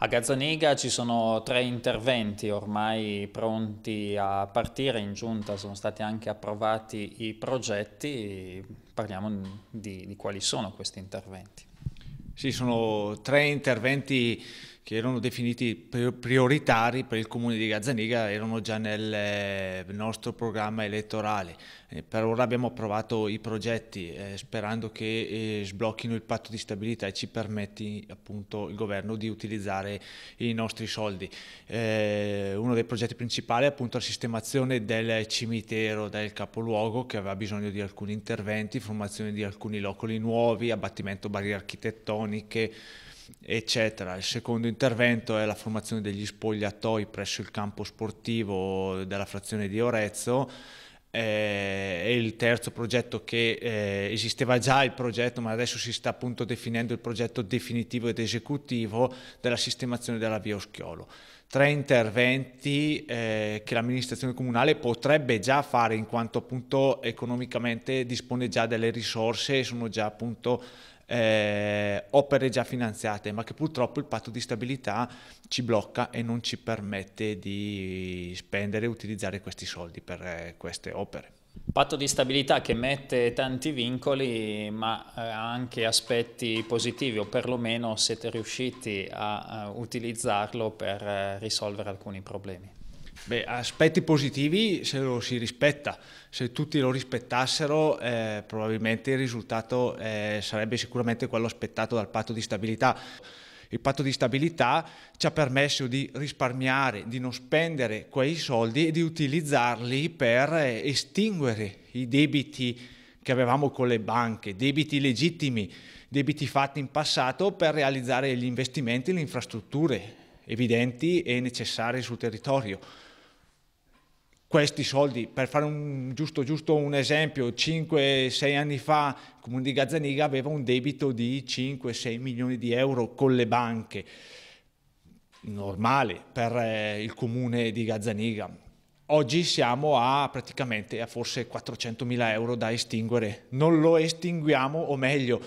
A Gazzaniga ci sono tre interventi ormai pronti a partire, in giunta sono stati anche approvati i progetti, parliamo di, di quali sono questi interventi. Sì, sono tre interventi che erano definiti prioritari per il comune di Gazzaniga, erano già nel eh, nostro programma elettorale. Eh, per ora abbiamo approvato i progetti eh, sperando che eh, sblocchino il patto di stabilità e ci permetti appunto il governo di utilizzare i nostri soldi. Eh, uno dei progetti principali è appunto la sistemazione del cimitero del capoluogo che aveva bisogno di alcuni interventi, formazione di alcuni locali nuovi, abbattimento barriere architettoniche, eccetera. Il secondo intervento è la formazione degli spogliatoi presso il campo sportivo della frazione di Orezzo e eh, il terzo progetto che eh, esisteva già il progetto ma adesso si sta appunto definendo il progetto definitivo ed esecutivo della sistemazione della via Oschiolo. Tre interventi eh, che l'amministrazione comunale potrebbe già fare in quanto appunto economicamente dispone già delle risorse e sono già appunto eh, opere già finanziate, ma che purtroppo il patto di stabilità ci blocca e non ci permette di spendere e utilizzare questi soldi per eh, queste opere. Patto di stabilità che mette tanti vincoli ma ha eh, anche aspetti positivi o perlomeno siete riusciti a eh, utilizzarlo per eh, risolvere alcuni problemi. Beh, aspetti positivi se lo si rispetta, se tutti lo rispettassero eh, probabilmente il risultato eh, sarebbe sicuramente quello aspettato dal patto di stabilità. Il patto di stabilità ci ha permesso di risparmiare, di non spendere quei soldi e di utilizzarli per eh, estinguere i debiti che avevamo con le banche, debiti legittimi, debiti fatti in passato per realizzare gli investimenti e le infrastrutture evidenti e necessarie sul territorio questi soldi, per fare un, giusto, giusto un esempio, 5-6 anni fa il comune di Gazzaniga aveva un debito di 5-6 milioni di euro con le banche, normale per eh, il comune di Gazzaniga. Oggi siamo a praticamente a forse 400 mila euro da estinguere, non lo estinguiamo o meglio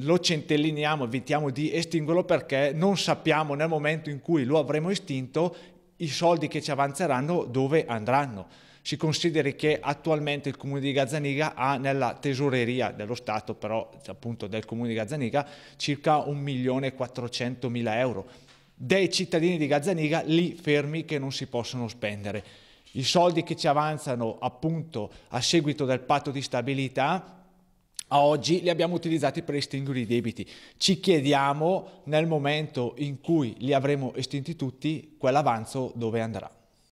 lo centelliniamo, evitiamo di estinguerlo perché non sappiamo nel momento in cui lo avremo estinto i soldi che ci avanzeranno dove andranno. Si consideri che attualmente il comune di Gazzaniga ha nella tesoreria dello Stato, però appunto del comune di Gazzaniga, circa 1.400.000 euro. Dei cittadini di Gazzaniga lì fermi che non si possono spendere. I soldi che ci avanzano appunto a seguito del patto di stabilità a oggi li abbiamo utilizzati per estinguere i debiti. Ci chiediamo nel momento in cui li avremo estinti tutti, quell'avanzo dove andrà.